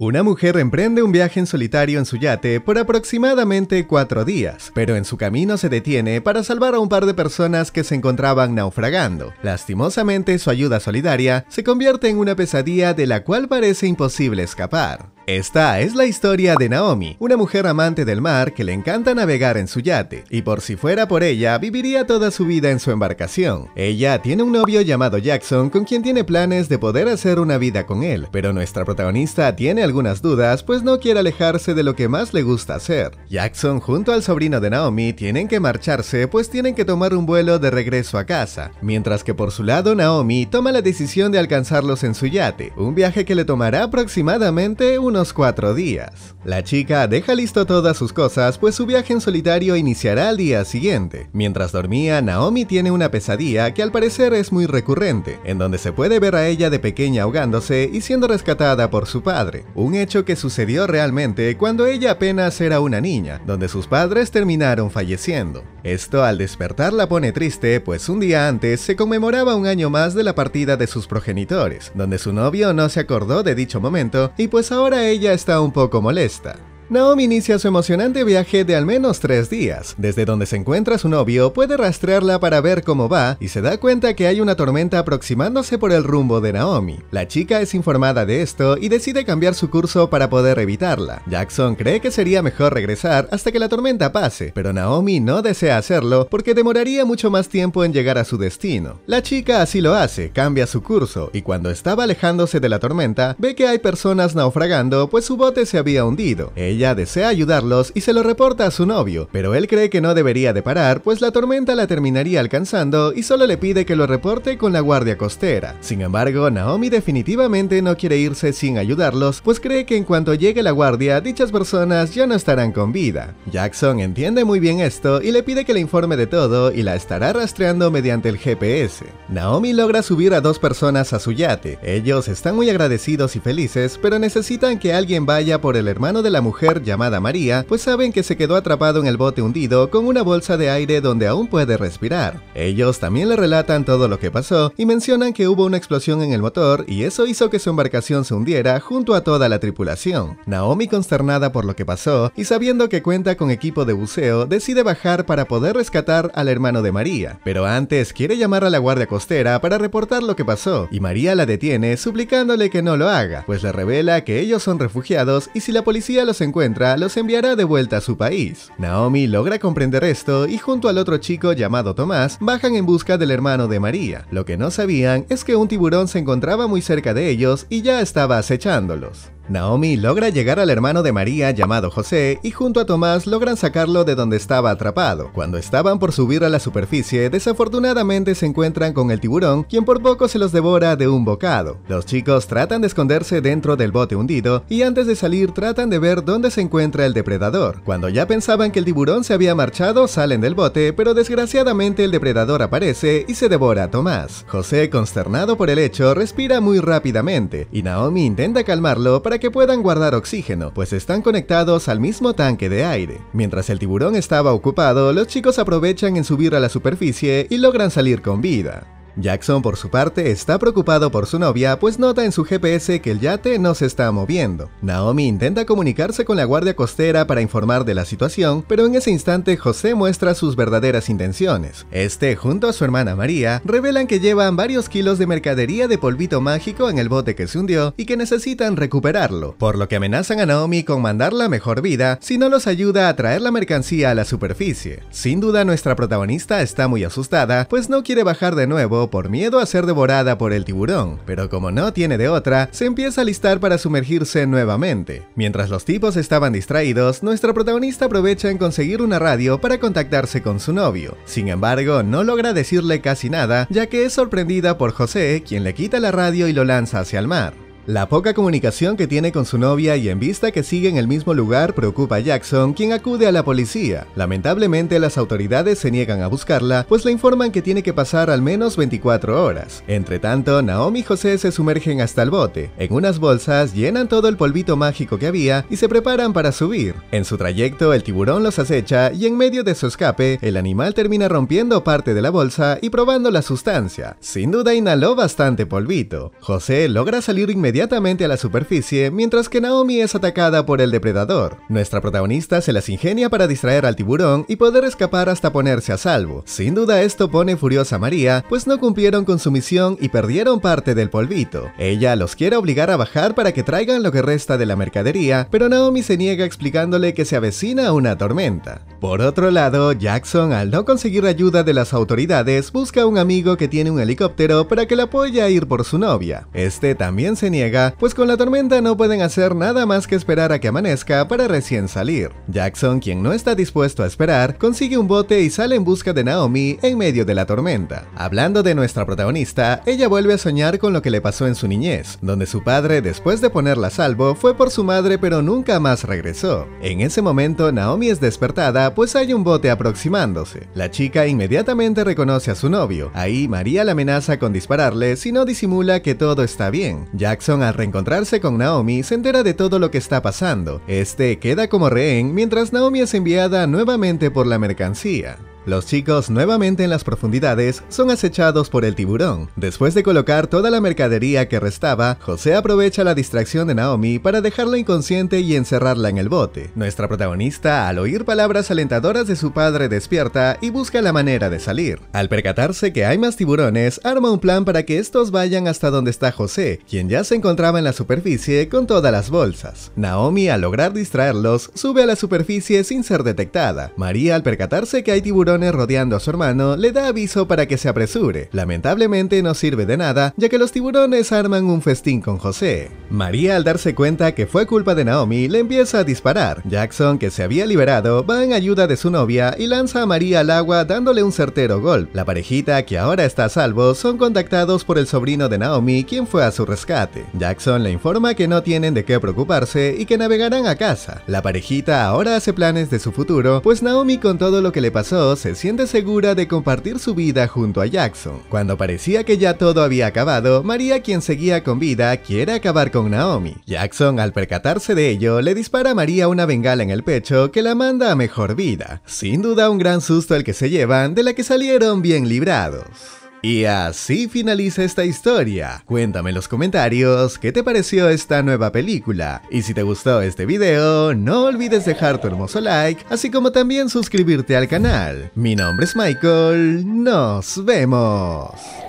Una mujer emprende un viaje en solitario en su yate por aproximadamente cuatro días, pero en su camino se detiene para salvar a un par de personas que se encontraban naufragando. Lastimosamente, su ayuda solidaria se convierte en una pesadilla de la cual parece imposible escapar. Esta es la historia de Naomi, una mujer amante del mar que le encanta navegar en su yate, y por si fuera por ella, viviría toda su vida en su embarcación. Ella tiene un novio llamado Jackson con quien tiene planes de poder hacer una vida con él, pero nuestra protagonista tiene algunas dudas pues no quiere alejarse de lo que más le gusta hacer. Jackson junto al sobrino de Naomi tienen que marcharse pues tienen que tomar un vuelo de regreso a casa, mientras que por su lado Naomi toma la decisión de alcanzarlos en su yate, un viaje que le tomará aproximadamente unos cuatro días. La chica deja listo todas sus cosas, pues su viaje en solitario iniciará al día siguiente. Mientras dormía, Naomi tiene una pesadilla que al parecer es muy recurrente, en donde se puede ver a ella de pequeña ahogándose y siendo rescatada por su padre, un hecho que sucedió realmente cuando ella apenas era una niña, donde sus padres terminaron falleciendo. Esto al despertar la pone triste, pues un día antes se conmemoraba un año más de la partida de sus progenitores, donde su novio no se acordó de dicho momento y pues ahora ella está un poco molesta. Naomi inicia su emocionante viaje de al menos tres días. Desde donde se encuentra su novio, puede rastrearla para ver cómo va y se da cuenta que hay una tormenta aproximándose por el rumbo de Naomi. La chica es informada de esto y decide cambiar su curso para poder evitarla. Jackson cree que sería mejor regresar hasta que la tormenta pase, pero Naomi no desea hacerlo porque demoraría mucho más tiempo en llegar a su destino. La chica así lo hace, cambia su curso y cuando estaba alejándose de la tormenta, ve que hay personas naufragando pues su bote se había hundido desea ayudarlos y se lo reporta a su novio, pero él cree que no debería de parar, pues la tormenta la terminaría alcanzando y solo le pide que lo reporte con la guardia costera. Sin embargo, Naomi definitivamente no quiere irse sin ayudarlos, pues cree que en cuanto llegue la guardia, dichas personas ya no estarán con vida. Jackson entiende muy bien esto y le pide que le informe de todo y la estará rastreando mediante el GPS. Naomi logra subir a dos personas a su yate. Ellos están muy agradecidos y felices, pero necesitan que alguien vaya por el hermano de la mujer llamada María, pues saben que se quedó atrapado en el bote hundido con una bolsa de aire donde aún puede respirar. Ellos también le relatan todo lo que pasó y mencionan que hubo una explosión en el motor y eso hizo que su embarcación se hundiera junto a toda la tripulación. Naomi consternada por lo que pasó y sabiendo que cuenta con equipo de buceo, decide bajar para poder rescatar al hermano de María, pero antes quiere llamar a la guardia costera para reportar lo que pasó y María la detiene suplicándole que no lo haga, pues le revela que ellos son refugiados y si la policía los encuentra los enviará de vuelta a su país. Naomi logra comprender esto y junto al otro chico llamado Tomás bajan en busca del hermano de María. Lo que no sabían es que un tiburón se encontraba muy cerca de ellos y ya estaba acechándolos. Naomi logra llegar al hermano de María llamado José y junto a Tomás logran sacarlo de donde estaba atrapado. Cuando estaban por subir a la superficie, desafortunadamente se encuentran con el tiburón, quien por poco se los devora de un bocado. Los chicos tratan de esconderse dentro del bote hundido y antes de salir tratan de ver dónde se encuentra el depredador. Cuando ya pensaban que el tiburón se había marchado, salen del bote, pero desgraciadamente el depredador aparece y se devora a Tomás. José, consternado por el hecho, respira muy rápidamente y Naomi intenta calmarlo para que puedan guardar oxígeno, pues están conectados al mismo tanque de aire. Mientras el tiburón estaba ocupado, los chicos aprovechan en subir a la superficie y logran salir con vida. Jackson, por su parte, está preocupado por su novia, pues nota en su GPS que el yate no se está moviendo. Naomi intenta comunicarse con la guardia costera para informar de la situación, pero en ese instante José muestra sus verdaderas intenciones. Este, junto a su hermana María, revelan que llevan varios kilos de mercadería de polvito mágico en el bote que se hundió y que necesitan recuperarlo, por lo que amenazan a Naomi con la mejor vida si no los ayuda a traer la mercancía a la superficie. Sin duda, nuestra protagonista está muy asustada, pues no quiere bajar de nuevo por miedo a ser devorada por el tiburón, pero como no tiene de otra, se empieza a listar para sumergirse nuevamente. Mientras los tipos estaban distraídos, nuestra protagonista aprovecha en conseguir una radio para contactarse con su novio. Sin embargo, no logra decirle casi nada, ya que es sorprendida por José, quien le quita la radio y lo lanza hacia el mar. La poca comunicación que tiene con su novia y en vista que sigue en el mismo lugar preocupa a Jackson, quien acude a la policía. Lamentablemente las autoridades se niegan a buscarla, pues le informan que tiene que pasar al menos 24 horas. Entre tanto, Naomi y José se sumergen hasta el bote. En unas bolsas llenan todo el polvito mágico que había y se preparan para subir. En su trayecto, el tiburón los acecha y en medio de su escape, el animal termina rompiendo parte de la bolsa y probando la sustancia. Sin duda inhaló bastante polvito. José logra salir inmediatamente inmediatamente a la superficie mientras que Naomi es atacada por el depredador. Nuestra protagonista se las ingenia para distraer al tiburón y poder escapar hasta ponerse a salvo. Sin duda esto pone furiosa a María, pues no cumplieron con su misión y perdieron parte del polvito. Ella los quiere obligar a bajar para que traigan lo que resta de la mercadería, pero Naomi se niega explicándole que se avecina una tormenta. Por otro lado, Jackson al no conseguir ayuda de las autoridades busca a un amigo que tiene un helicóptero para que la apoye a ir por su novia. Este también se niega pues con la tormenta no pueden hacer nada más que esperar a que amanezca para recién salir. Jackson, quien no está dispuesto a esperar, consigue un bote y sale en busca de Naomi en medio de la tormenta. Hablando de nuestra protagonista, ella vuelve a soñar con lo que le pasó en su niñez, donde su padre, después de ponerla a salvo, fue por su madre pero nunca más regresó. En ese momento, Naomi es despertada pues hay un bote aproximándose. La chica inmediatamente reconoce a su novio. Ahí María la amenaza con dispararle si no disimula que todo está bien. Jackson al reencontrarse con Naomi se entera de todo lo que está pasando. Este queda como rehén mientras Naomi es enviada nuevamente por la mercancía. Los chicos, nuevamente en las profundidades, son acechados por el tiburón. Después de colocar toda la mercadería que restaba, José aprovecha la distracción de Naomi para dejarla inconsciente y encerrarla en el bote. Nuestra protagonista, al oír palabras alentadoras de su padre, despierta y busca la manera de salir. Al percatarse que hay más tiburones, arma un plan para que estos vayan hasta donde está José, quien ya se encontraba en la superficie con todas las bolsas. Naomi, al lograr distraerlos, sube a la superficie sin ser detectada. María, al percatarse que hay tiburones, rodeando a su hermano, le da aviso para que se apresure. Lamentablemente no sirve de nada, ya que los tiburones arman un festín con José. María al darse cuenta que fue culpa de Naomi, le empieza a disparar. Jackson, que se había liberado, va en ayuda de su novia y lanza a María al agua dándole un certero golpe. La parejita, que ahora está a salvo, son contactados por el sobrino de Naomi, quien fue a su rescate. Jackson le informa que no tienen de qué preocuparse y que navegarán a casa. La parejita ahora hace planes de su futuro, pues Naomi con todo lo que le pasó se siente segura de compartir su vida junto a Jackson. Cuando parecía que ya todo había acabado, María, quien seguía con vida, quiere acabar con Naomi. Jackson, al percatarse de ello, le dispara a María una bengala en el pecho que la manda a mejor vida. Sin duda un gran susto el que se llevan, de la que salieron bien librados. Y así finaliza esta historia. Cuéntame en los comentarios qué te pareció esta nueva película. Y si te gustó este video, no olvides dejar tu hermoso like, así como también suscribirte al canal. Mi nombre es Michael, nos vemos.